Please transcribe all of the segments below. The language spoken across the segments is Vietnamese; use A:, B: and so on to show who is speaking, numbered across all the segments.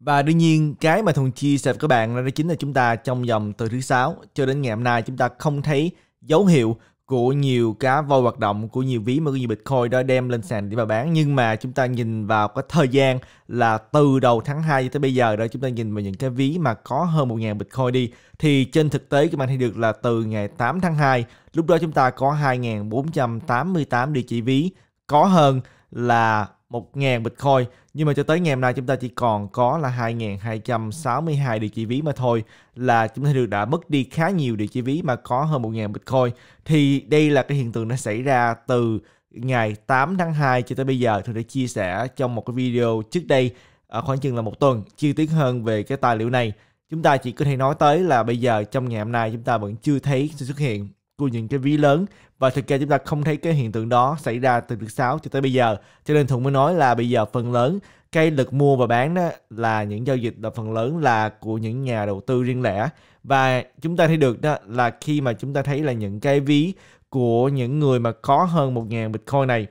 A: Và đương nhiên cái mà Thuần chia sẻ với các bạn đó chính là chúng ta trong dòng từ thứ sáu cho đến ngày hôm nay chúng ta không thấy dấu hiệu của nhiều cá voi hoạt động của nhiều ví mà có nhiều Bitcoin đó đem lên sàn để mà bán nhưng mà chúng ta nhìn vào cái thời gian là từ đầu tháng 2 tới bây giờ đó chúng ta nhìn vào những cái ví mà có hơn 1.000 Bitcoin đi thì trên thực tế các bạn thấy được là từ ngày 8 tháng 2 lúc đó chúng ta có 2.488 địa chỉ ví có hơn là 1.000 Bitcoin nhưng mà cho tới ngày hôm nay chúng ta chỉ còn có là 2.262 địa chỉ ví mà thôi là chúng ta được đã mất đi khá nhiều địa chỉ ví mà có hơn 1.000 Bitcoin thì đây là cái hiện tượng đã xảy ra từ ngày 8 tháng 2 cho tới bây giờ tôi đã chia sẻ trong một cái video trước đây khoảng chừng là một tuần chi tiết hơn về cái tài liệu này chúng ta chỉ có thể nói tới là bây giờ trong ngày hôm nay chúng ta vẫn chưa thấy sự xuất hiện của những cái ví lớn và thực ra chúng ta không thấy cái hiện tượng đó xảy ra từ thứ sáu cho tới bây giờ cho nên thuận mới nói là bây giờ phần lớn cái lực mua và bán đó là những giao dịch là phần lớn là của những nhà đầu tư riêng lẻ và chúng ta thấy được đó là khi mà chúng ta thấy là những cái ví của những người mà có hơn 1.000 bitcoin này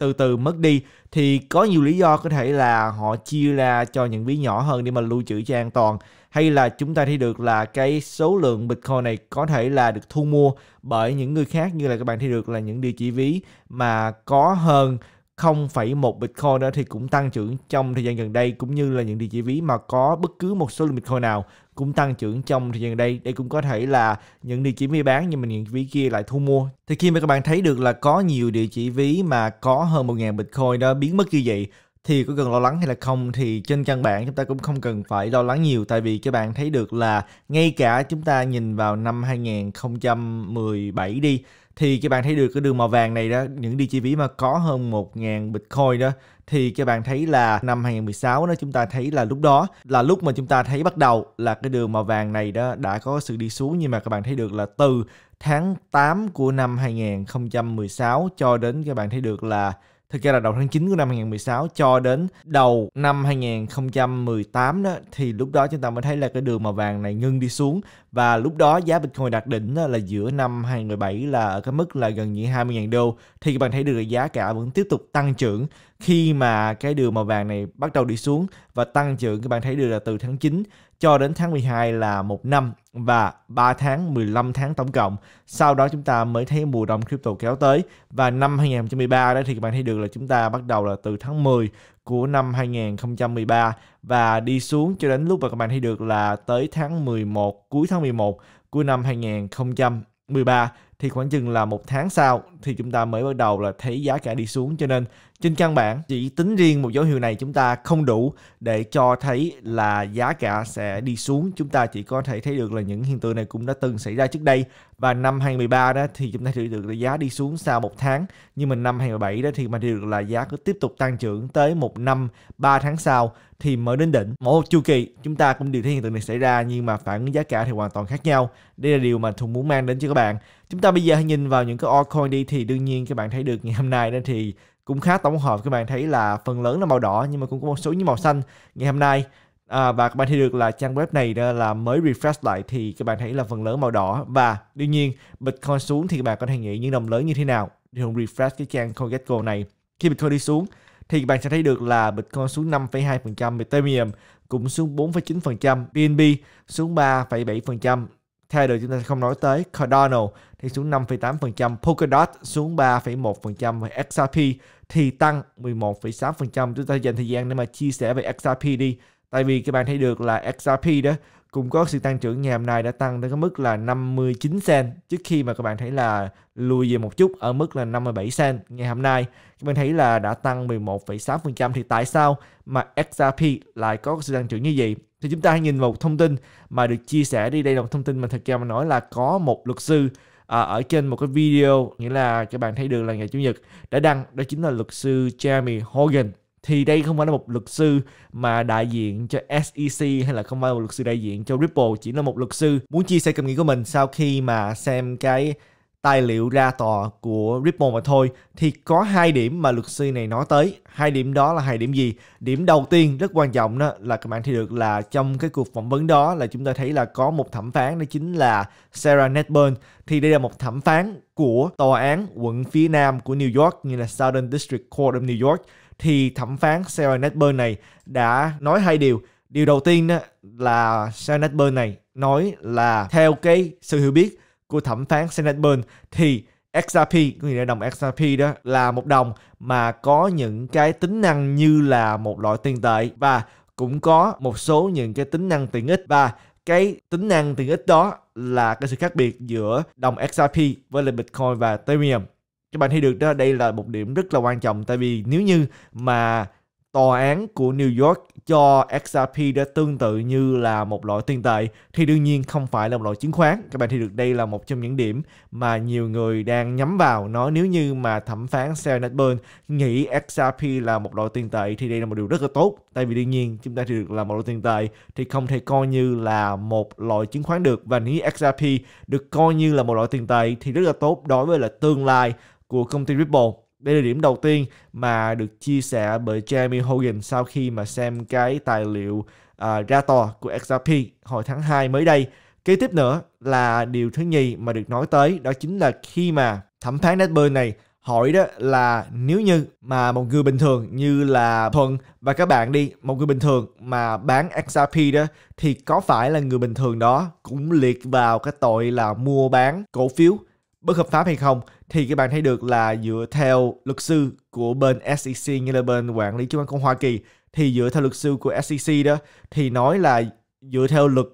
A: từ từ mất đi thì có nhiều lý do có thể là họ chia ra cho những ví nhỏ hơn để mà lưu trữ cho an toàn hay là chúng ta thấy được là cái số lượng Bitcoin này có thể là được thu mua bởi những người khác như là các bạn thấy được là những địa chỉ ví mà có hơn 0,1 Bitcoin đó thì cũng tăng trưởng trong thời gian gần đây cũng như là những địa chỉ ví mà có bất cứ một số lượng Bitcoin nào cũng tăng trưởng trong thời gian đây đây cũng có thể là những địa chỉ ví bán nhưng mà những ví kia lại thu mua thì khi mà các bạn thấy được là có nhiều địa chỉ ví mà có hơn 1.000 bitcoin đó biến mất như vậy thì có cần lo lắng hay là không thì trên căn bản chúng ta cũng không cần phải lo lắng nhiều tại vì các bạn thấy được là ngay cả chúng ta nhìn vào năm 2017 đi thì các bạn thấy được cái đường màu vàng này đó những đi chi phí mà có hơn 1.000 Bitcoin đó thì các bạn thấy là năm 2016 đó chúng ta thấy là lúc đó là lúc mà chúng ta thấy bắt đầu là cái đường màu vàng này đó đã có sự đi xuống nhưng mà các bạn thấy được là từ tháng 8 của năm 2016 cho đến các bạn thấy được là thực ra là đầu tháng 9 của năm 2016 cho đến đầu năm 2018 đó thì lúc đó chúng ta mới thấy là cái đường màu vàng này ngưng đi xuống và lúc đó giá Bitcoin đạt đỉnh là giữa năm 2017 là ở cái mức là gần như 20.000 đô thì các bạn thấy được là giá cả vẫn tiếp tục tăng trưởng khi mà cái đường màu vàng này bắt đầu đi xuống và tăng trưởng các bạn thấy được là từ tháng 9 cho đến tháng 12 là một năm và 3 tháng 15 tháng tổng cộng. Sau đó chúng ta mới thấy mùa đông crypto kéo tới và năm 2013 đó thì các bạn thấy được là chúng ta bắt đầu là từ tháng 10 của năm 2013 và đi xuống cho đến lúc mà các bạn thấy được là tới tháng 11 cuối tháng 11 của năm 2013 thì khoảng chừng là một tháng sau thì chúng ta mới bắt đầu là thấy giá cả đi xuống cho nên trên căn bản, chỉ tính riêng một dấu hiệu này chúng ta không đủ để cho thấy là giá cả sẽ đi xuống. Chúng ta chỉ có thể thấy được là những hiện tượng này cũng đã từng xảy ra trước đây. Và năm 2013 đó thì chúng ta thấy được là giá đi xuống sau một tháng. Nhưng mà năm 2017 đó thì mà thấy được là giá cứ tiếp tục tăng trưởng tới một năm 3 tháng sau thì mới đến đỉnh. Mỗi một chu kỳ chúng ta cũng đều thấy hiện tượng này xảy ra nhưng mà phản ứng giá cả thì hoàn toàn khác nhau. Đây là điều mà Thùng muốn mang đến cho các bạn. Chúng ta bây giờ hãy nhìn vào những cái altcoin đi thì đương nhiên các bạn thấy được ngày hôm nay đó thì cũng khá tổng hợp các bạn thấy là phần lớn là màu đỏ nhưng mà cũng có một số những màu xanh ngày hôm nay à, và các bạn thấy được là trang web này đó là mới refresh lại thì các bạn thấy là phần lớn màu đỏ và đương nhiên Bitcoin xuống thì các bạn có thể nghĩ những đồng lớn như thế nào thường refresh cái trang CoinGecko này khi Bitcoin đi xuống thì các bạn sẽ thấy được là Bitcoin xuống 5,2%, Ethereum cũng xuống 4,9%, BNB xuống 3,7%, Tether chúng ta sẽ không nói tới. Cardano thì xuống 5,8%, Polkadot xuống 3,1% và XRP thì tăng 11,6%. Chúng ta dành thời gian để mà chia sẻ về XRP đi. Tại vì các bạn thấy được là XRP đó cũng có sự tăng trưởng ngày hôm nay đã tăng đến cái mức là 59 cent trước khi mà các bạn thấy là lùi về một chút ở mức là 57 cent ngày hôm nay các bạn thấy là đã tăng 11,6% thì tại sao mà XRP lại có sự tăng trưởng như vậy thì chúng ta hãy nhìn một thông tin mà được chia sẻ đi đây là một thông tin mà thật ra mà nói là có một luật sư à, ở trên một cái video nghĩa là các bạn thấy được là ngày chủ nhật đã đăng đó chính là luật sư Jeremy Hogan thì đây không phải là một luật sư mà đại diện cho SEC hay là không phải là một luật sư đại diện cho Ripple chỉ là một luật sư muốn chia sẻ cảm nghĩ của mình sau khi mà xem cái tài liệu ra tòa của Ripple mà thôi thì có hai điểm mà luật sư này nói tới hai điểm đó là hai điểm gì điểm đầu tiên rất quan trọng đó là các bạn thấy được là trong cái cuộc phỏng vấn đó là chúng ta thấy là có một thẩm phán đó chính là Sarah Netburn thì đây là một thẩm phán của tòa án quận phía nam của New York như là Southern District Court of New York thì thẩm phán Sarah Netburn này đã nói hai điều. Điều đầu tiên là Sarah Netburn này nói là theo cái sự hiểu biết của thẩm phán Sarah Netburn thì XRP, có nghĩa là đồng XRP đó là một đồng mà có những cái tính năng như là một loại tiền tệ và cũng có một số những cái tính năng tiện ích và cái tính năng tiện ích đó là cái sự khác biệt giữa đồng XRP với lại Bitcoin và Ethereum các bạn thấy được đó đây là một điểm rất là quan trọng tại vì nếu như mà tòa án của New York cho XRP đã tương tự như là một loại tiền tệ thì đương nhiên không phải là một loại chứng khoán. Các bạn thấy được đây là một trong những điểm mà nhiều người đang nhắm vào. Nói nếu như mà thẩm phán Sean Netburn nghĩ XRP là một loại tiền tệ thì đây là một điều rất là tốt. Tại vì đương nhiên chúng ta thì được là một loại tiền tệ thì không thể coi như là một loại chứng khoán được. Và nếu XRP được coi như là một loại tiền tệ thì rất là tốt đối với là tương lai của công ty Ripple. Đây là điểm đầu tiên mà được chia sẻ bởi Jeremy Hogan sau khi mà xem cái tài liệu uh, ra tòa của XRP hồi tháng 2 mới đây. Kế tiếp nữa là điều thứ nhì mà được nói tới đó chính là khi mà thẩm phán Netburn này hỏi đó là nếu như mà một người bình thường như là Thuận và các bạn đi, một người bình thường mà bán XRP đó thì có phải là người bình thường đó cũng liệt vào cái tội là mua bán cổ phiếu bất hợp pháp hay không thì các bạn thấy được là dựa theo luật sư của bên SEC như là bên quản lý chứng khoán của Hoa Kỳ thì dựa theo luật sư của SEC đó thì nói là dựa theo luật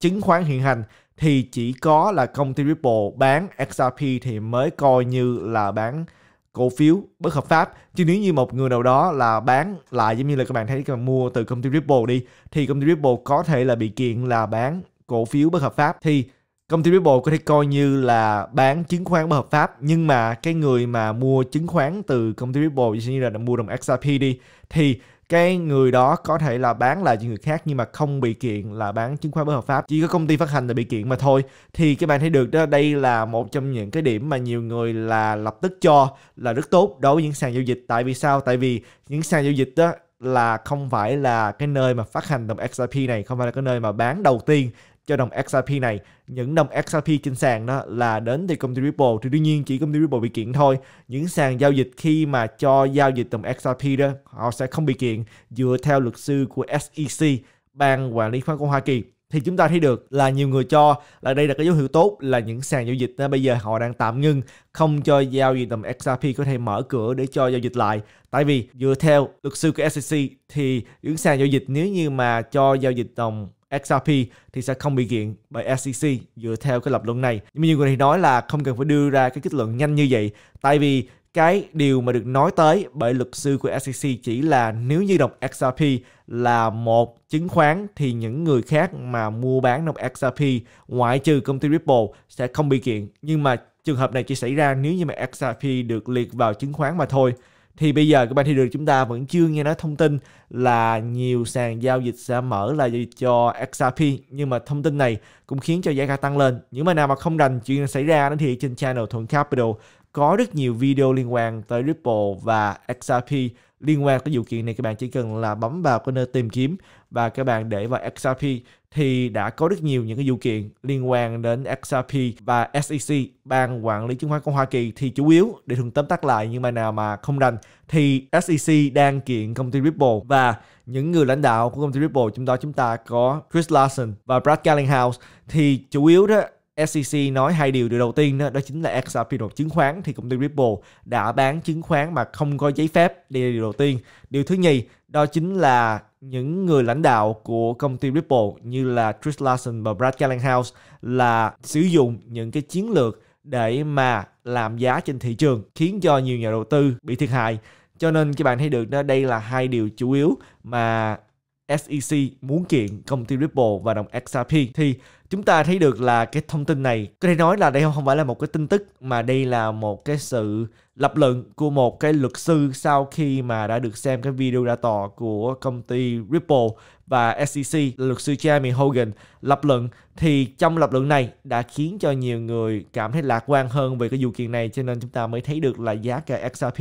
A: chứng khoán hiện hành thì chỉ có là công ty Ripple bán XRP thì mới coi như là bán cổ phiếu bất hợp pháp chứ nếu như một người nào đó là bán lại giống như là các bạn thấy các bạn mua từ công ty Ripple đi thì công ty Ripple có thể là bị kiện là bán cổ phiếu bất hợp pháp thì công ty Ripple có thể coi như là bán chứng khoán bất hợp pháp nhưng mà cái người mà mua chứng khoán từ công ty Ripple như là đã mua đồng XRP đi thì cái người đó có thể là bán lại cho người khác nhưng mà không bị kiện là bán chứng khoán bất hợp pháp chỉ có công ty phát hành là bị kiện mà thôi thì các bạn thấy được đó đây là một trong những cái điểm mà nhiều người là lập tức cho là rất tốt đối với những sàn giao dịch tại vì sao tại vì những sàn giao dịch đó là không phải là cái nơi mà phát hành đồng XRP này không phải là cái nơi mà bán đầu tiên cho đồng XRP này những đồng XRP trên sàn đó là đến từ công ty Ripple thì đương nhiên chỉ công ty Ripple bị kiện thôi những sàn giao dịch khi mà cho giao dịch đồng XRP đó họ sẽ không bị kiện dựa theo luật sư của SEC ban quản lý khoán của Hoa Kỳ thì chúng ta thấy được là nhiều người cho là đây là cái dấu hiệu tốt là những sàn giao dịch đó, bây giờ họ đang tạm ngưng không cho giao dịch đồng XRP có thể mở cửa để cho giao dịch lại tại vì dựa theo luật sư của SEC thì những sàn giao dịch nếu như mà cho giao dịch đồng XRP thì sẽ không bị kiện bởi SEC dựa theo cái lập luận này. Nhưng nhiều người thì nói là không cần phải đưa ra cái kết luận nhanh như vậy tại vì cái điều mà được nói tới bởi luật sư của SEC chỉ là nếu như đồng XRP là một chứng khoán thì những người khác mà mua bán đồng XRP ngoại trừ công ty Ripple sẽ không bị kiện. Nhưng mà trường hợp này chỉ xảy ra nếu như mà XRP được liệt vào chứng khoán mà thôi thì bây giờ các bạn thị được chúng ta vẫn chưa nghe nói thông tin là nhiều sàn giao dịch sẽ mở là giao cho XRP nhưng mà thông tin này cũng khiến cho giá cả tăng lên những mà nào mà không rành chuyện xảy ra thì trên channel Thuận Capital có rất nhiều video liên quan tới Ripple và XRP liên quan tới vụ kiện này các bạn chỉ cần là bấm vào cái nơi tìm kiếm và các bạn để vào XRP thì đã có rất nhiều những cái vụ kiện liên quan đến XRP và SEC, Ban Quản lý Chứng khoán của Hoa Kỳ thì chủ yếu để thường tóm tắt lại nhưng mà nào mà không rành thì SEC đang kiện công ty Ripple và những người lãnh đạo của công ty Ripple chúng ta chúng ta có Chris Larson và Brad Bellinghouse thì chủ yếu đó SEC nói hai điều. Điều đầu tiên đó, đó chính là XRP nộp chứng khoán thì công ty Ripple đã bán chứng khoán mà không có giấy phép. Đây là điều đầu tiên. Điều thứ nhì đó chính là những người lãnh đạo của công ty Ripple như là Chris Larson và Brad Gallagher là sử dụng những cái chiến lược để mà làm giá trên thị trường khiến cho nhiều nhà đầu tư bị thiệt hại cho nên các bạn thấy được đó đây là hai điều chủ yếu mà SEC muốn kiện công ty Ripple và đồng XRP thì chúng ta thấy được là cái thông tin này có thể nói là đây không phải là một cái tin tức mà đây là một cái sự lập luận của một cái luật sư sau khi mà đã được xem cái video ra tòa của công ty Ripple và SEC luật sư Jamie Hogan lập luận thì trong lập luận này đã khiến cho nhiều người cảm thấy lạc quan hơn về cái vụ kiện này cho nên chúng ta mới thấy được là giá cả XRP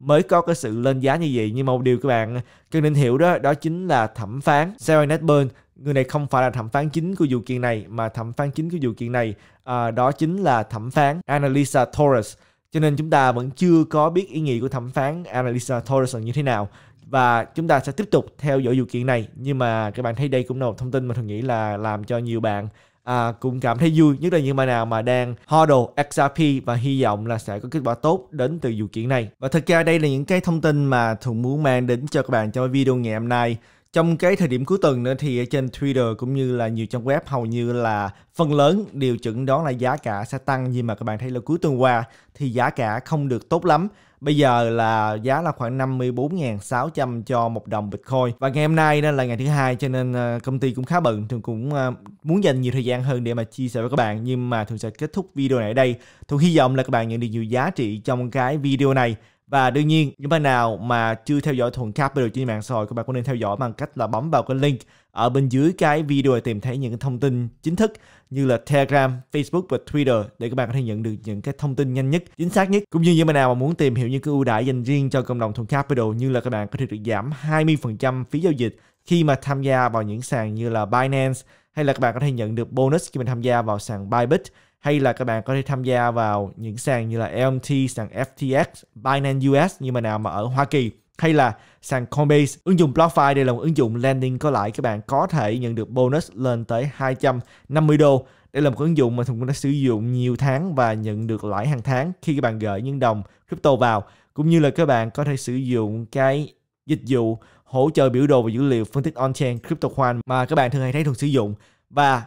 A: mới có cái sự lên giá như vậy nhưng mà một điều các bạn cần nên hiểu đó đó chính là thẩm phán Sarah Netburn người này không phải là thẩm phán chính của vụ kiện này mà thẩm phán chính của vụ kiện này à, đó chính là thẩm phán Annalisa Torres cho nên chúng ta vẫn chưa có biết ý nghĩa của thẩm phán Annalisa Torres là như thế nào và chúng ta sẽ tiếp tục theo dõi vụ kiện này nhưng mà các bạn thấy đây cũng là một thông tin mà thường nghĩ là làm cho nhiều bạn à, cũng cảm thấy vui nhất là những bạn nào mà đang hodl XRP và hy vọng là sẽ có kết quả tốt đến từ vụ kiện này và thực ra đây là những cái thông tin mà thường muốn mang đến cho các bạn trong video ngày hôm nay trong cái thời điểm cuối tuần nữa thì trên Twitter cũng như là nhiều trang web hầu như là phần lớn điều chỉnh đó là giá cả sẽ tăng nhưng mà các bạn thấy là cuối tuần qua thì giá cả không được tốt lắm Bây giờ là giá là khoảng 54.600 cho một đồng Bitcoin. Và ngày hôm nay đó là ngày thứ hai cho nên ờ, công ty cũng khá bận, thường cũng ờ, muốn dành nhiều thời gian hơn để mà chia sẻ với các bạn nhưng mà thường sẽ kết thúc video này ở đây. Thường hy vọng là các bạn nhận được nhiều giá trị trong cái video này. Và đương nhiên, những bạn nào mà chưa theo dõi Thuần Capital trên mạng xã hội, các bạn cũng nên theo dõi bằng cách là bấm vào cái link ở bên dưới cái video tìm thấy những thông tin chính thức như là Telegram, Facebook và Twitter để các bạn có thể nhận được những cái thông tin nhanh nhất, chính xác nhất. Cũng như những bạn nào mà muốn tìm hiểu những cái ưu đãi dành riêng cho cộng đồng Thuận Capital như là các bạn có thể được giảm 20% phí giao dịch khi mà tham gia vào những sàn như là Binance hay là các bạn có thể nhận được bonus khi mình tham gia vào sàn Bybit hay là các bạn có thể tham gia vào những sàn như là LMT, sàn FTX, Binance US như mà nào mà ở Hoa Kỳ hay là sàn Coinbase. Ứng dụng BlockFi đây là một ứng dụng landing có lãi các bạn có thể nhận được bonus lên tới 250 đô. Đây là một ứng dụng mà Thùng cũng đã sử dụng nhiều tháng và nhận được lãi hàng tháng khi các bạn gửi những đồng crypto vào cũng như là các bạn có thể sử dụng cái dịch vụ hỗ trợ biểu đồ và dữ liệu phân tích on-chain crypto khoan mà các bạn thường hay thấy Thuận sử dụng và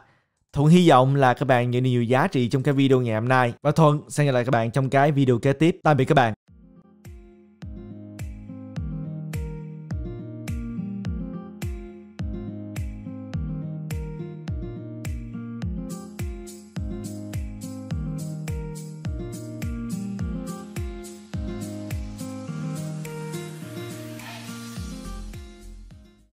A: Thuận hy vọng là các bạn nhận được nhiều giá trị trong cái video ngày hôm nay và Thuận sẽ gặp lại các bạn trong cái video kế tiếp. Tạm biệt các bạn.